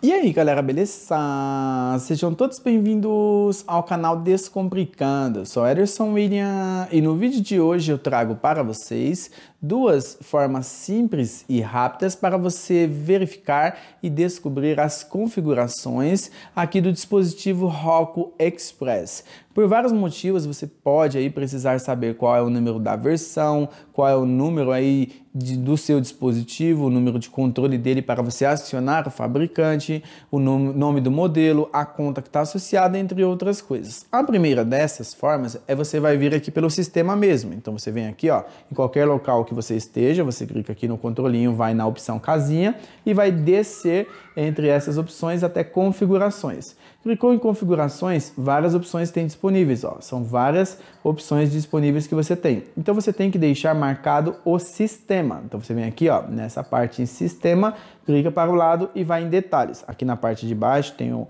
E aí galera, beleza? Sejam todos bem-vindos ao canal Descomplicando. sou Ederson William e no vídeo de hoje eu trago para vocês duas formas simples e rápidas para você verificar e descobrir as configurações aqui do dispositivo Roku Express. Por vários motivos você pode aí precisar saber qual é o número da versão, qual é o número aí de, do seu dispositivo, o número de controle dele para você acionar o fabricante o nome, nome do modelo, a conta que está associada, entre outras coisas. A primeira dessas formas é você vai vir aqui pelo sistema mesmo. Então você vem aqui, ó, em qualquer local que você esteja, você clica aqui no controlinho, vai na opção casinha e vai descer entre essas opções até configurações. Clicou em configurações, várias opções tem disponíveis, ó. São várias opções disponíveis que você tem. Então você tem que deixar marcado o sistema. Então você vem aqui, ó, nessa parte em sistema, clica para o lado e vai em detalhes. Aqui na parte de baixo tem o,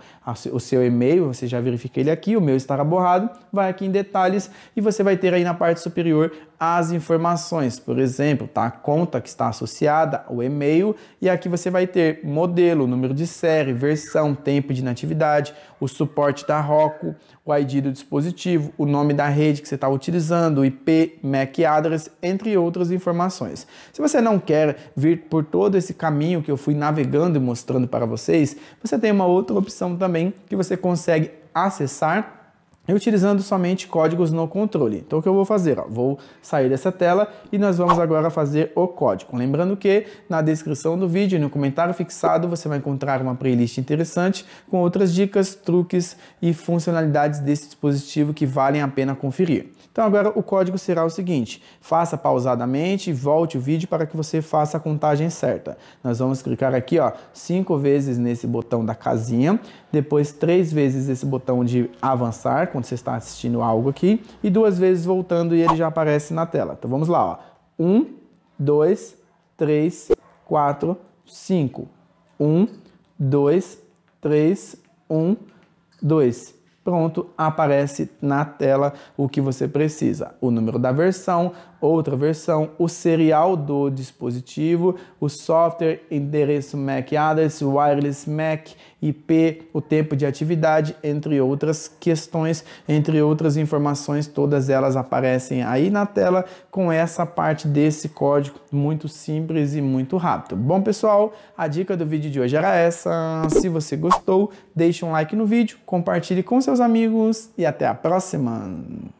o seu e-mail, você já verifica ele aqui, o meu estará borrado, vai aqui em detalhes e você vai ter aí na parte superior as informações, por exemplo, tá? a conta que está associada, o e-mail, e aqui você vai ter modelo, número de série, versão, tempo de natividade o suporte da ROCO, o ID do dispositivo, o nome da rede que você está utilizando, IP, MAC address, entre outras informações. Se você não quer vir por todo esse caminho que eu fui fui navegando e mostrando para vocês, você tem uma outra opção também que você consegue acessar utilizando somente códigos no controle. Então o que eu vou fazer? Ó, vou sair dessa tela e nós vamos agora fazer o código. Lembrando que na descrição do vídeo, no comentário fixado, você vai encontrar uma playlist interessante com outras dicas, truques e funcionalidades desse dispositivo que valem a pena conferir. Então agora o código será o seguinte, faça pausadamente e volte o vídeo para que você faça a contagem certa. Nós vamos clicar aqui ó, cinco vezes nesse botão da casinha, depois três vezes esse botão de avançar quando você está assistindo algo aqui, e duas vezes voltando e ele já aparece na tela. Então vamos lá, ó. 1, 2, 3, 4, 5. 1, 2, 3, 1, 2. Pronto, aparece na tela o que você precisa. O número da versão, outra versão, o serial do dispositivo, o software, endereço MAC address, wireless MAC, IP, o tempo de atividade, entre outras questões, entre outras informações, todas elas aparecem aí na tela com essa parte desse código muito simples e muito rápido. Bom, pessoal, a dica do vídeo de hoje era essa. Se você gostou, deixe um like no vídeo, compartilhe com seus amigos e até a próxima.